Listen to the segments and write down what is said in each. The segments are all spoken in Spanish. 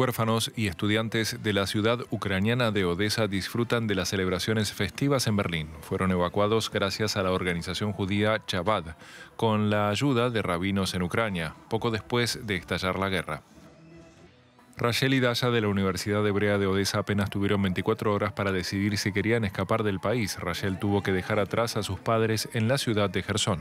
Huérfanos y estudiantes de la ciudad ucraniana de Odessa disfrutan de las celebraciones festivas en Berlín. Fueron evacuados gracias a la organización judía Chabad, con la ayuda de rabinos en Ucrania, poco después de estallar la guerra. Rachel y Dasha de la Universidad Hebrea de Odessa apenas tuvieron 24 horas para decidir si querían escapar del país. Rachel tuvo que dejar atrás a sus padres en la ciudad de Gerson.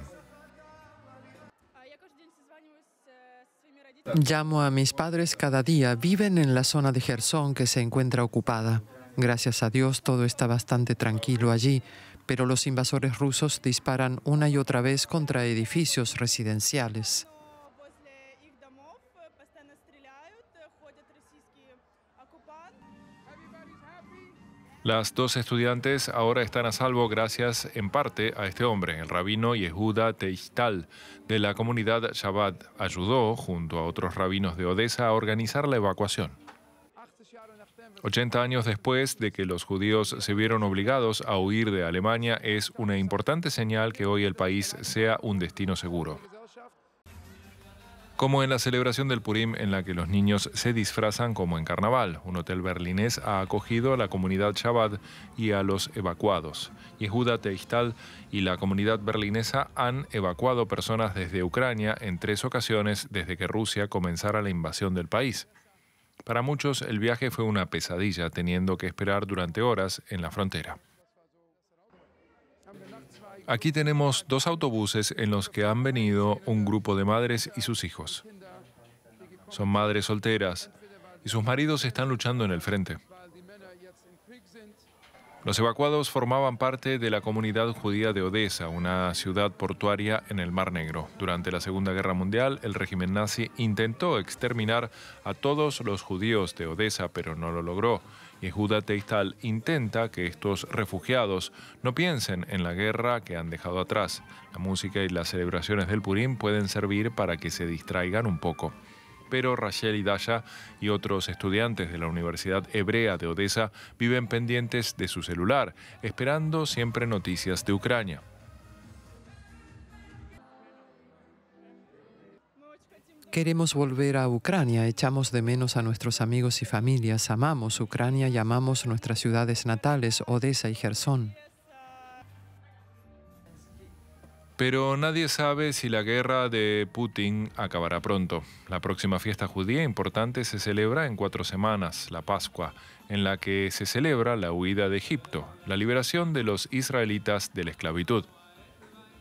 Llamo a mis padres cada día. Viven en la zona de Gerson que se encuentra ocupada. Gracias a Dios todo está bastante tranquilo allí, pero los invasores rusos disparan una y otra vez contra edificios residenciales. Las dos estudiantes ahora están a salvo gracias en parte a este hombre, el rabino Yehuda Teichtal de la comunidad Shabbat. Ayudó, junto a otros rabinos de Odessa, a organizar la evacuación. 80 años después de que los judíos se vieron obligados a huir de Alemania, es una importante señal que hoy el país sea un destino seguro como en la celebración del Purim en la que los niños se disfrazan como en carnaval. Un hotel berlinés ha acogido a la comunidad Shabbat y a los evacuados. Yehuda Teistal y la comunidad berlinesa han evacuado personas desde Ucrania en tres ocasiones desde que Rusia comenzara la invasión del país. Para muchos el viaje fue una pesadilla teniendo que esperar durante horas en la frontera. Aquí tenemos dos autobuses en los que han venido un grupo de madres y sus hijos. Son madres solteras y sus maridos están luchando en el frente. Los evacuados formaban parte de la comunidad judía de Odessa, una ciudad portuaria en el Mar Negro. Durante la Segunda Guerra Mundial, el régimen nazi intentó exterminar a todos los judíos de Odessa, pero no lo logró. Yehuda Teistal intenta que estos refugiados no piensen en la guerra que han dejado atrás. La música y las celebraciones del Purim pueden servir para que se distraigan un poco pero Rachel Dasha y otros estudiantes de la Universidad Hebrea de Odessa viven pendientes de su celular, esperando siempre noticias de Ucrania. Queremos volver a Ucrania, echamos de menos a nuestros amigos y familias, amamos Ucrania y amamos nuestras ciudades natales, Odessa y Gerson. Pero nadie sabe si la guerra de Putin acabará pronto. La próxima fiesta judía importante se celebra en cuatro semanas, la Pascua, en la que se celebra la huida de Egipto, la liberación de los israelitas de la esclavitud.